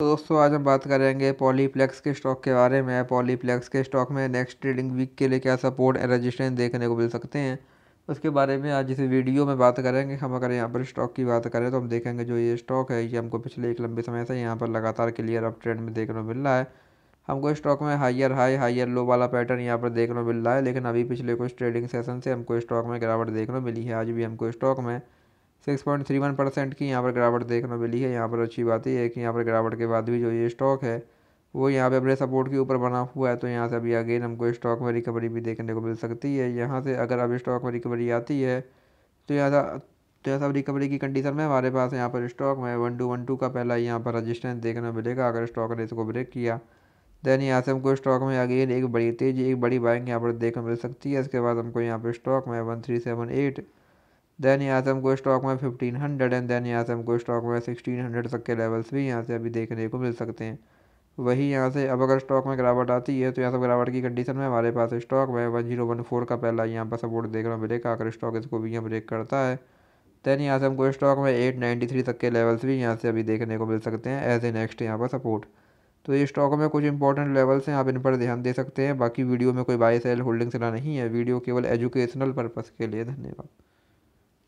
तो दोस्तों आज हम बात करेंगे पॉलीप्लेक्स के स्टॉक के बारे में पॉलीप्लेक्स के स्टॉक में नेक्स्ट ट्रेडिंग वीक के लिए क्या सपोर्ट एंड रजिस्ट्रेंस देखने को मिल सकते हैं उसके बारे में आज इस वीडियो में बात करेंगे हम अगर यहाँ पर स्टॉक की बात करें तो हम देखेंगे जो ये स्टॉक है ये हमको पिछले एक लंबे समय से यहाँ पर लगातार क्लियर अप ट्रेंड में देखने को मिल रहा है हमको स्टॉक में हाइयर हाई हाइयर लो वाला पैटर्न यहाँ पर देखने को मिल रहा है लेकिन अभी पिछले कुछ ट्रेडिंग सेशन से हमको स्टॉक में गिरावट देखने को मिली है आज भी हमको स्टॉक में six point three one percent की यहाँ पर गिरावट देखने मिली है यहाँ पर अच्छी बात यह है कि यहाँ पर गिरावट के बाद भी जो ये स्टॉक है वो यहाँ पे अपने सपोर्ट के ऊपर बना हुआ है तो यहाँ से अभी अगेन हमको स्टॉक में रिकवरी भी देखने को मिल सकती है यहाँ से अगर अभी स्टॉक में रिकवरी आती है तो यहाँ तो यहाँ सब रिकवरी की कंडीशन में हमारे पास यहाँ पर स्टॉक में वन टू वन टू का पहला यहाँ पर रजिस्टेंस देखने मिलेगा अगर स्टॉक ने इसको ब्रेक किया देन यहाँ से हमको स्टॉक में अगेन एक बड़ी तेज़ी एक बड़ी बाइंग यहाँ पर देखने मिल सकती है इसके बाद हमको यहाँ पर स्टॉक में one three seven eight then यहाँ से हमको स्टॉक में फिफ्टीन हंड्रेड एंड देन यहाँ से हमको स्टॉक में सिक्सटीन हंड्रेड तक के लेवल्स भी यहाँ से अभी देखने को मिल सकते हैं वही यहाँ से अब अगर स्टॉक में गिरावट आती है तो यहाँ से गिरावट की कंडीशन में हमारे पास स्टॉक में वन जीरो वन फोर का पहला यहाँ पर सपोर्ट देख रहा हूँ ब्रेक आकर स्टॉक इसको भी यहाँ ब्रेक करता है देन यहाँ से हमको स्टॉक में एट नाइन्टी थ्री तक के लेवल्स भी यहाँ से अभी देखने को मिल सकते हैं एज ए नेक्स्ट यहाँ पर सपोर्ट तो ये स्टॉक में कुछ इंपॉर्टेंट लेवल्स हैं आप इन पर ध्यान दे सकते हैं बाकी वीडियो में कोई बाय सेल होल्डिंग सलाह नहीं है वीडियो केवल एजुकेशनल पर्पज़ के लिए धन्यवाद